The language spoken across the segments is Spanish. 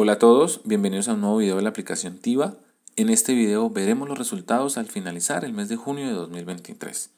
Hola a todos, bienvenidos a un nuevo video de la aplicación TIVA. En este video veremos los resultados al finalizar el mes de junio de 2023.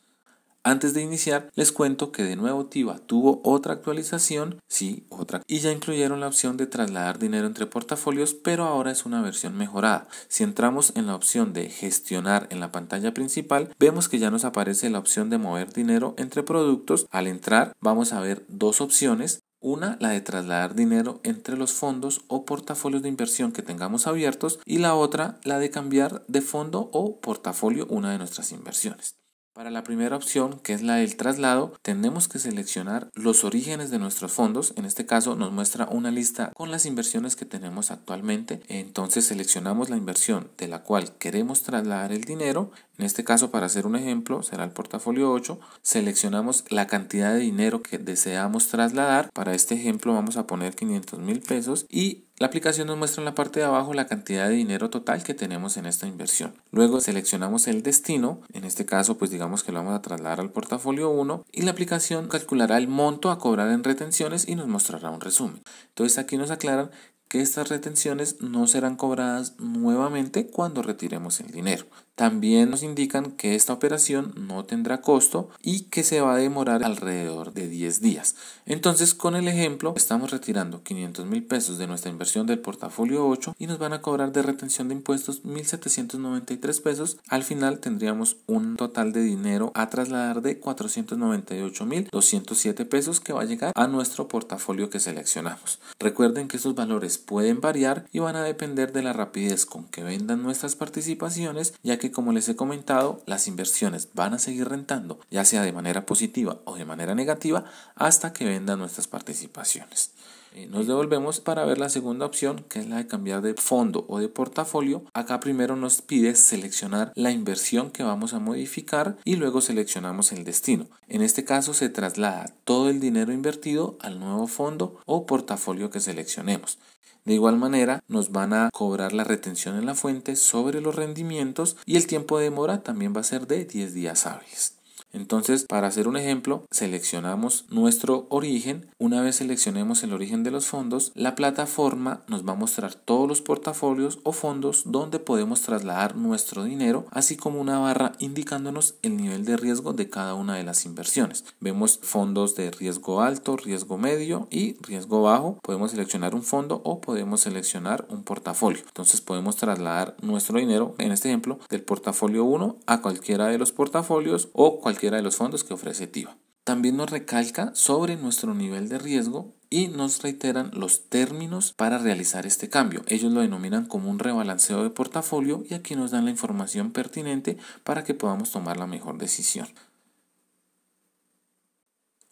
Antes de iniciar, les cuento que de nuevo TIVA tuvo otra actualización, sí, otra, y ya incluyeron la opción de trasladar dinero entre portafolios, pero ahora es una versión mejorada. Si entramos en la opción de gestionar en la pantalla principal, vemos que ya nos aparece la opción de mover dinero entre productos. Al entrar, vamos a ver dos opciones, una, la de trasladar dinero entre los fondos o portafolios de inversión que tengamos abiertos y la otra, la de cambiar de fondo o portafolio una de nuestras inversiones. Para la primera opción, que es la del traslado, tenemos que seleccionar los orígenes de nuestros fondos. En este caso nos muestra una lista con las inversiones que tenemos actualmente. Entonces seleccionamos la inversión de la cual queremos trasladar el dinero. En este caso, para hacer un ejemplo, será el portafolio 8. Seleccionamos la cantidad de dinero que deseamos trasladar. Para este ejemplo vamos a poner 500 mil pesos y la aplicación nos muestra en la parte de abajo la cantidad de dinero total que tenemos en esta inversión. Luego seleccionamos el destino, en este caso pues digamos que lo vamos a trasladar al portafolio 1 y la aplicación calculará el monto a cobrar en retenciones y nos mostrará un resumen. Entonces aquí nos aclaran que estas retenciones no serán cobradas nuevamente cuando retiremos el dinero, también nos indican que esta operación no tendrá costo y que se va a demorar alrededor de 10 días. Entonces, con el ejemplo, estamos retirando 500 mil pesos de nuestra inversión del portafolio 8 y nos van a cobrar de retención de impuestos 1.793 pesos. Al final tendríamos un total de dinero a trasladar de 498.207 pesos que va a llegar a nuestro portafolio que seleccionamos. Recuerden que esos valores pueden variar y van a depender de la rapidez con que vendan nuestras participaciones, ya que como les he comentado, las inversiones van a seguir rentando, ya sea de manera positiva o de manera negativa, hasta que vendan nuestras participaciones. Eh, nos devolvemos para ver la segunda opción, que es la de cambiar de fondo o de portafolio. Acá primero nos pide seleccionar la inversión que vamos a modificar y luego seleccionamos el destino. En este caso se traslada todo el dinero invertido al nuevo fondo o portafolio que seleccionemos. De igual manera, nos van a cobrar la retención en la fuente sobre los rendimientos y el tiempo de demora también va a ser de 10 días hábiles. Entonces, para hacer un ejemplo, seleccionamos nuestro origen. Una vez seleccionemos el origen de los fondos, la plataforma nos va a mostrar todos los portafolios o fondos donde podemos trasladar nuestro dinero, así como una barra indicándonos el nivel de riesgo de cada una de las inversiones. Vemos fondos de riesgo alto, riesgo medio y riesgo bajo. Podemos seleccionar un fondo o podemos seleccionar un portafolio. Entonces podemos trasladar nuestro dinero, en este ejemplo, del portafolio 1 a cualquiera de los portafolios o cualquier de los fondos que ofrece TIVA. También nos recalca sobre nuestro nivel de riesgo y nos reiteran los términos para realizar este cambio. Ellos lo denominan como un rebalanceo de portafolio y aquí nos dan la información pertinente para que podamos tomar la mejor decisión.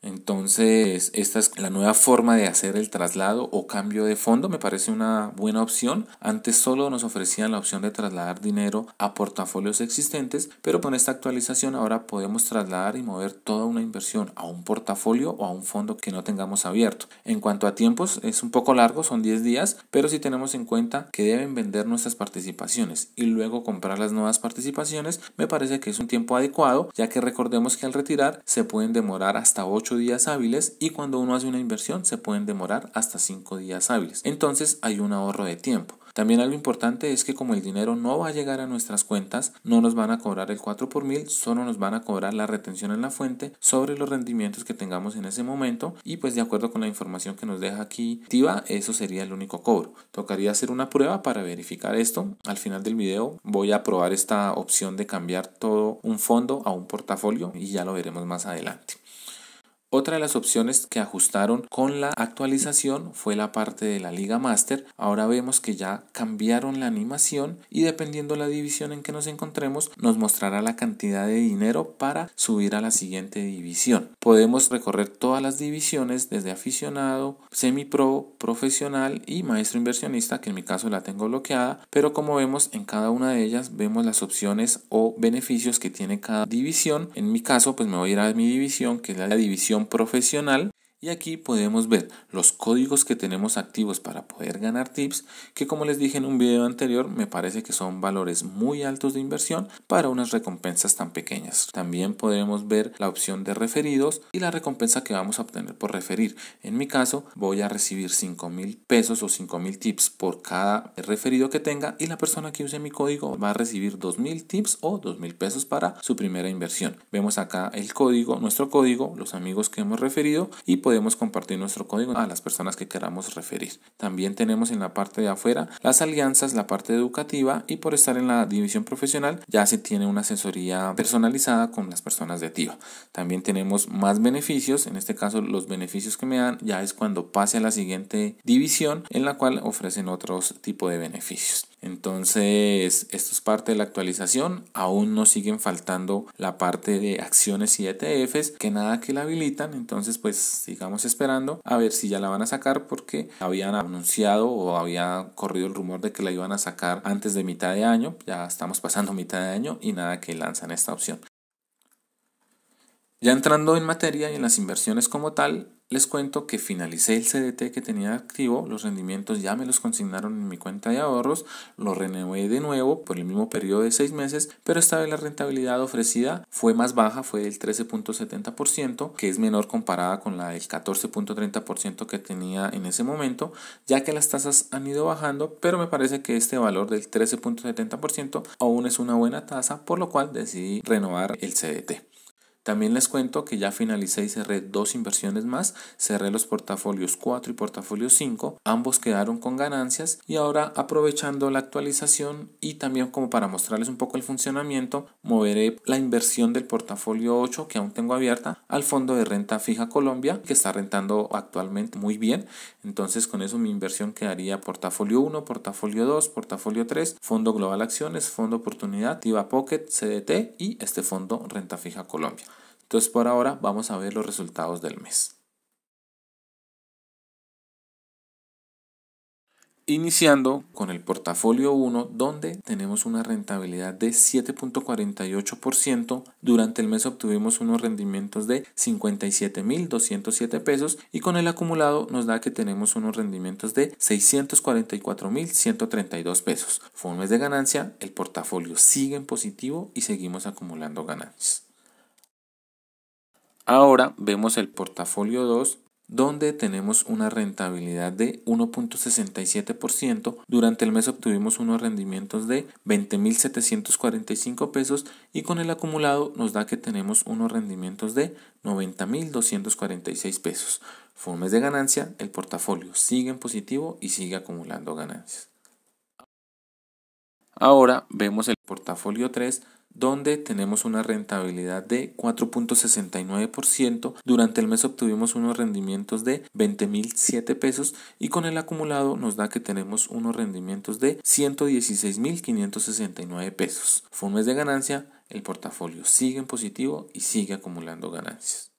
Entonces, esta es la nueva forma de hacer el traslado o cambio de fondo. Me parece una buena opción. Antes solo nos ofrecían la opción de trasladar dinero a portafolios existentes, pero con esta actualización ahora podemos trasladar y mover toda una inversión a un portafolio o a un fondo que no tengamos abierto. En cuanto a tiempos, es un poco largo, son 10 días, pero si tenemos en cuenta que deben vender nuestras participaciones y luego comprar las nuevas participaciones, me parece que es un tiempo adecuado, ya que recordemos que al retirar se pueden demorar hasta 8 días hábiles y cuando uno hace una inversión se pueden demorar hasta 5 días hábiles. Entonces hay un ahorro de tiempo. También algo importante es que como el dinero no va a llegar a nuestras cuentas, no nos van a cobrar el 4 por mil, solo nos van a cobrar la retención en la fuente sobre los rendimientos que tengamos en ese momento y pues de acuerdo con la información que nos deja aquí TIVA, eso sería el único cobro. Tocaría hacer una prueba para verificar esto. Al final del video voy a probar esta opción de cambiar todo un fondo a un portafolio y ya lo veremos más adelante. Otra de las opciones que ajustaron con la actualización fue la parte de la Liga Master. Ahora vemos que ya cambiaron la animación y dependiendo la división en que nos encontremos nos mostrará la cantidad de dinero para subir a la siguiente división. Podemos recorrer todas las divisiones desde aficionado, semi-pro, profesional y maestro inversionista que en mi caso la tengo bloqueada, pero como vemos en cada una de ellas vemos las opciones o beneficios que tiene cada división. En mi caso pues me voy a ir a mi división que es la división profesional y aquí podemos ver los códigos que tenemos activos para poder ganar tips, que como les dije en un video anterior, me parece que son valores muy altos de inversión para unas recompensas tan pequeñas. También podemos ver la opción de referidos y la recompensa que vamos a obtener por referir. En mi caso, voy a recibir 5 mil pesos o 5 mil tips por cada referido que tenga y la persona que use mi código va a recibir 2 mil tips o 2 mil pesos para su primera inversión. Vemos acá el código, nuestro código, los amigos que hemos referido y podemos compartir nuestro código a las personas que queramos referir. También tenemos en la parte de afuera las alianzas, la parte educativa y por estar en la división profesional ya se tiene una asesoría personalizada con las personas de TIO. También tenemos más beneficios, en este caso los beneficios que me dan ya es cuando pase a la siguiente división en la cual ofrecen otros tipos de beneficios. Entonces, esto es parte de la actualización. Aún nos siguen faltando la parte de acciones y ETFs, que nada que la habilitan. Entonces, pues sigamos esperando a ver si ya la van a sacar porque habían anunciado o había corrido el rumor de que la iban a sacar antes de mitad de año. Ya estamos pasando mitad de año y nada que lanzan esta opción. Ya entrando en materia y en las inversiones como tal, les cuento que finalicé el CDT que tenía activo, los rendimientos ya me los consignaron en mi cuenta de ahorros, lo renové de nuevo por el mismo periodo de 6 meses, pero esta vez la rentabilidad ofrecida fue más baja, fue del 13.70%, que es menor comparada con la del 14.30% que tenía en ese momento, ya que las tasas han ido bajando, pero me parece que este valor del 13.70% aún es una buena tasa, por lo cual decidí renovar el CDT. También les cuento que ya finalicé y cerré dos inversiones más, cerré los portafolios 4 y portafolio 5, ambos quedaron con ganancias y ahora aprovechando la actualización y también como para mostrarles un poco el funcionamiento, moveré la inversión del portafolio 8 que aún tengo abierta al fondo de renta fija Colombia que está rentando actualmente muy bien, entonces con eso mi inversión quedaría portafolio 1, portafolio 2, portafolio 3, fondo global acciones, fondo oportunidad, IVA Pocket, CDT y este fondo renta fija Colombia. Entonces por ahora vamos a ver los resultados del mes. Iniciando con el portafolio 1, donde tenemos una rentabilidad de 7.48%. Durante el mes obtuvimos unos rendimientos de 57.207 pesos y con el acumulado nos da que tenemos unos rendimientos de 644.132 pesos. Fue un mes de ganancia, el portafolio sigue en positivo y seguimos acumulando ganancias. Ahora vemos el portafolio 2 donde tenemos una rentabilidad de 1.67%. Durante el mes obtuvimos unos rendimientos de 20.745 pesos y con el acumulado nos da que tenemos unos rendimientos de 90.246 pesos. mes de ganancia, el portafolio sigue en positivo y sigue acumulando ganancias. Ahora vemos el portafolio 3 donde tenemos una rentabilidad de 4.69%. Durante el mes obtuvimos unos rendimientos de 20.007 pesos y con el acumulado nos da que tenemos unos rendimientos de 116.569 pesos. Fue un mes de ganancia, el portafolio sigue en positivo y sigue acumulando ganancias.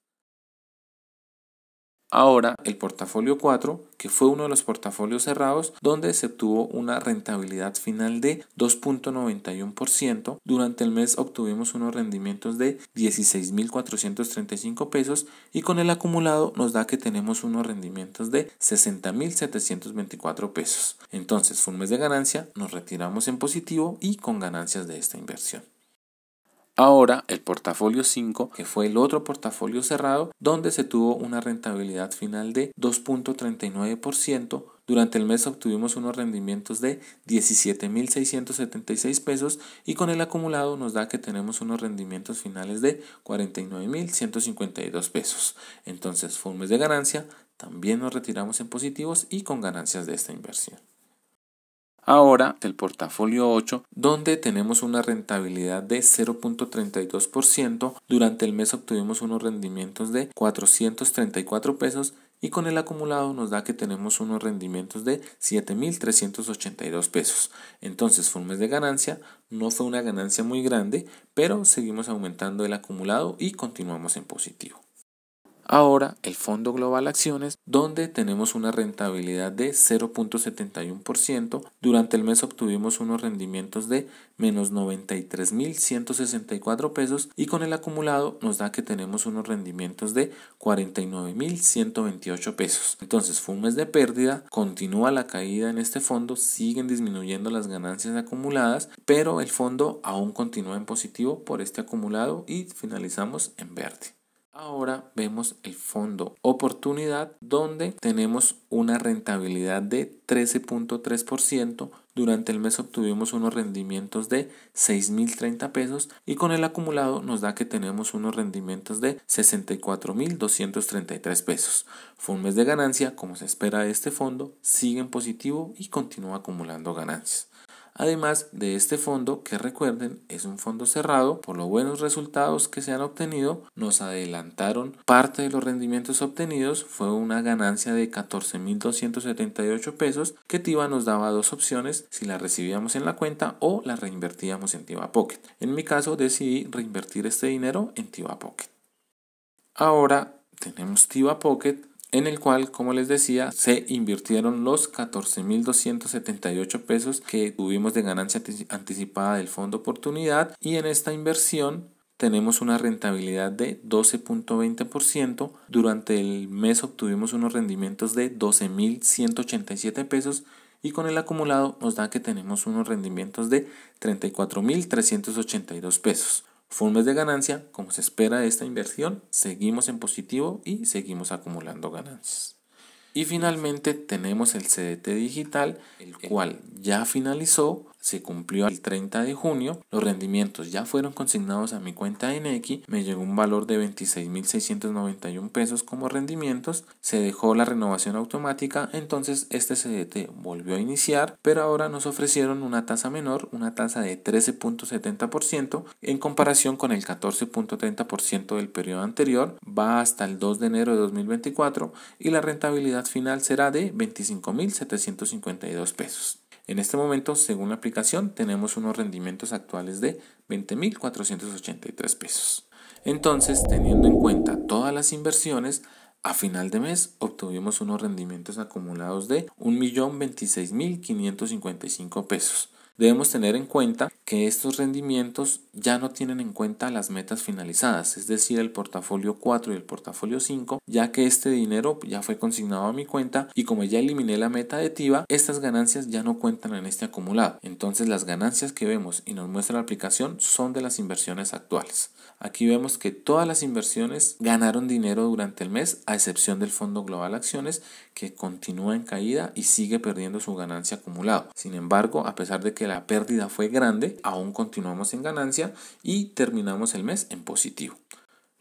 Ahora, el portafolio 4, que fue uno de los portafolios cerrados, donde se obtuvo una rentabilidad final de 2.91%. Durante el mes obtuvimos unos rendimientos de 16.435 pesos y con el acumulado nos da que tenemos unos rendimientos de 60.724 pesos. Entonces, fue un mes de ganancia, nos retiramos en positivo y con ganancias de esta inversión. Ahora el portafolio 5, que fue el otro portafolio cerrado, donde se tuvo una rentabilidad final de 2.39%. Durante el mes obtuvimos unos rendimientos de 17.676 pesos y con el acumulado nos da que tenemos unos rendimientos finales de 49.152 pesos. Entonces fue de ganancia, también nos retiramos en positivos y con ganancias de esta inversión. Ahora el portafolio 8, donde tenemos una rentabilidad de 0.32%, durante el mes obtuvimos unos rendimientos de 434 pesos y con el acumulado nos da que tenemos unos rendimientos de 7.382 pesos. Entonces fue un mes de ganancia, no fue una ganancia muy grande, pero seguimos aumentando el acumulado y continuamos en positivo. Ahora el Fondo Global Acciones, donde tenemos una rentabilidad de 0.71%. Durante el mes obtuvimos unos rendimientos de menos 93.164 pesos y con el acumulado nos da que tenemos unos rendimientos de 49.128 pesos. Entonces fue un mes de pérdida, continúa la caída en este fondo, siguen disminuyendo las ganancias acumuladas, pero el fondo aún continúa en positivo por este acumulado y finalizamos en verde. Ahora vemos el fondo oportunidad donde tenemos una rentabilidad de 13.3%. Durante el mes obtuvimos unos rendimientos de 6.030 pesos y con el acumulado nos da que tenemos unos rendimientos de 64.233 pesos. Fue un mes de ganancia como se espera de este fondo, sigue en positivo y continúa acumulando ganancias. Además de este fondo, que recuerden, es un fondo cerrado, por los buenos resultados que se han obtenido, nos adelantaron parte de los rendimientos obtenidos, fue una ganancia de 14.278 pesos que Tiva nos daba dos opciones, si la recibíamos en la cuenta o la reinvertíamos en Tiva Pocket. En mi caso decidí reinvertir este dinero en Tiva Pocket. Ahora tenemos Tiva Pocket en el cual, como les decía, se invirtieron los 14.278 pesos que tuvimos de ganancia anticipada del fondo oportunidad y en esta inversión tenemos una rentabilidad de 12.20%. Durante el mes obtuvimos unos rendimientos de 12.187 pesos y con el acumulado nos da que tenemos unos rendimientos de 34.382 pesos. Fue de ganancia, como se espera de esta inversión, seguimos en positivo y seguimos acumulando ganancias. Y finalmente tenemos el CDT digital, el cual ya finalizó se cumplió el 30 de junio, los rendimientos ya fueron consignados a mi cuenta en me llegó un valor de 26.691 pesos como rendimientos, se dejó la renovación automática, entonces este CDT volvió a iniciar, pero ahora nos ofrecieron una tasa menor, una tasa de 13.70% en comparación con el 14.30% del periodo anterior, va hasta el 2 de enero de 2024 y la rentabilidad final será de 25.752 pesos. En este momento, según la aplicación, tenemos unos rendimientos actuales de 20.483 pesos. Entonces, teniendo en cuenta todas las inversiones, a final de mes obtuvimos unos rendimientos acumulados de 1.026.555 pesos. Debemos tener en cuenta que estos rendimientos ya no tienen en cuenta las metas finalizadas, es decir, el portafolio 4 y el portafolio 5, ya que este dinero ya fue consignado a mi cuenta y como ya eliminé la meta de estas ganancias ya no cuentan en este acumulado. Entonces las ganancias que vemos y nos muestra la aplicación son de las inversiones actuales. Aquí vemos que todas las inversiones ganaron dinero durante el mes, a excepción del Fondo Global Acciones, que continúa en caída y sigue perdiendo su ganancia acumulada. Sin embargo, a pesar de que la pérdida fue grande, aún continuamos en ganancia y terminamos el mes en positivo.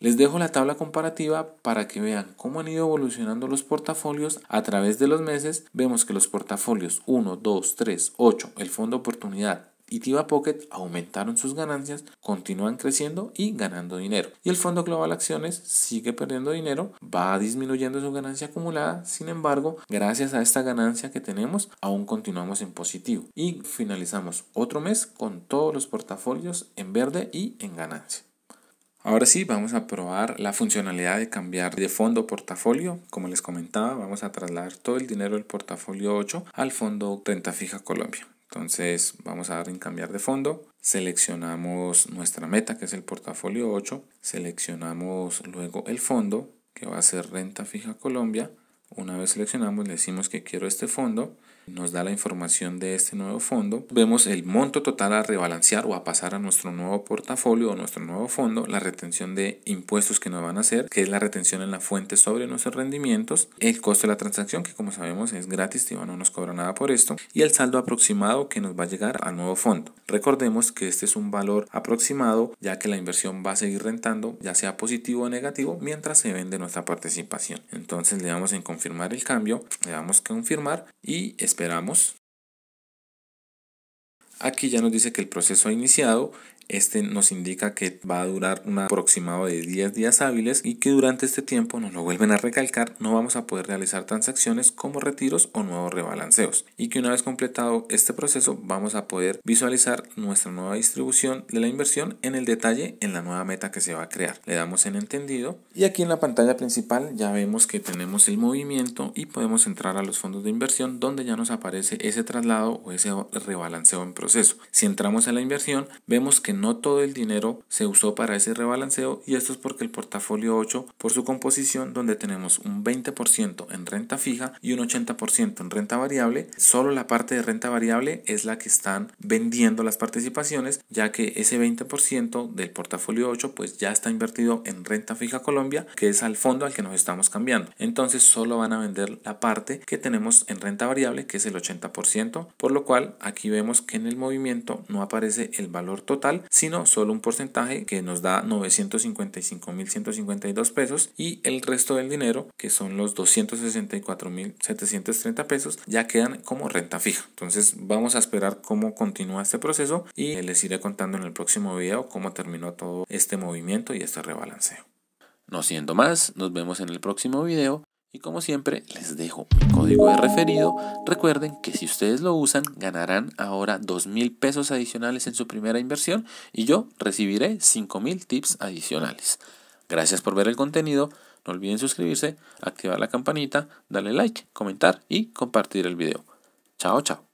Les dejo la tabla comparativa para que vean cómo han ido evolucionando los portafolios a través de los meses. Vemos que los portafolios 1, 2, 3, 8, el fondo oportunidad, y Tiva Pocket aumentaron sus ganancias, continúan creciendo y ganando dinero. Y el Fondo Global Acciones sigue perdiendo dinero, va disminuyendo su ganancia acumulada, sin embargo, gracias a esta ganancia que tenemos, aún continuamos en positivo. Y finalizamos otro mes con todos los portafolios en verde y en ganancia. Ahora sí, vamos a probar la funcionalidad de cambiar de fondo portafolio. Como les comentaba, vamos a trasladar todo el dinero del portafolio 8 al fondo renta fija Colombia. Entonces vamos a dar en cambiar de fondo, seleccionamos nuestra meta que es el portafolio 8, seleccionamos luego el fondo que va a ser renta fija Colombia, una vez seleccionamos le decimos que quiero este fondo nos da la información de este nuevo fondo, vemos el monto total a rebalancear o a pasar a nuestro nuevo portafolio o nuestro nuevo fondo, la retención de impuestos que nos van a hacer, que es la retención en la fuente sobre nuestros rendimientos, el costo de la transacción, que como sabemos es gratis, no nos cobra nada por esto, y el saldo aproximado que nos va a llegar al nuevo fondo. Recordemos que este es un valor aproximado, ya que la inversión va a seguir rentando, ya sea positivo o negativo, mientras se vende nuestra participación. Entonces le damos en confirmar el cambio, le damos confirmar y esperamos esperamos. Aquí ya nos dice que el proceso ha iniciado este nos indica que va a durar un aproximado de 10 días hábiles y que durante este tiempo, nos lo vuelven a recalcar, no vamos a poder realizar transacciones como retiros o nuevos rebalanceos. Y que una vez completado este proceso, vamos a poder visualizar nuestra nueva distribución de la inversión en el detalle en la nueva meta que se va a crear. Le damos en entendido y aquí en la pantalla principal ya vemos que tenemos el movimiento y podemos entrar a los fondos de inversión donde ya nos aparece ese traslado o ese rebalanceo en proceso. Si entramos a la inversión, vemos que no todo el dinero se usó para ese rebalanceo y esto es porque el portafolio 8, por su composición, donde tenemos un 20% en renta fija y un 80% en renta variable, solo la parte de renta variable es la que están vendiendo las participaciones, ya que ese 20% del portafolio 8 pues ya está invertido en renta fija Colombia, que es al fondo al que nos estamos cambiando. Entonces solo van a vender la parte que tenemos en renta variable, que es el 80%, por lo cual aquí vemos que en el movimiento no aparece el valor total, sino solo un porcentaje que nos da 955.152 pesos y el resto del dinero, que son los 264.730 pesos, ya quedan como renta fija. Entonces vamos a esperar cómo continúa este proceso y les iré contando en el próximo video cómo terminó todo este movimiento y este rebalanceo. No siendo más, nos vemos en el próximo video y como siempre, les dejo mi código de referido. Recuerden que si ustedes lo usan, ganarán ahora 2.000 pesos adicionales en su primera inversión y yo recibiré 5.000 tips adicionales. Gracias por ver el contenido. No olviden suscribirse, activar la campanita, darle like, comentar y compartir el video. Chao, chao.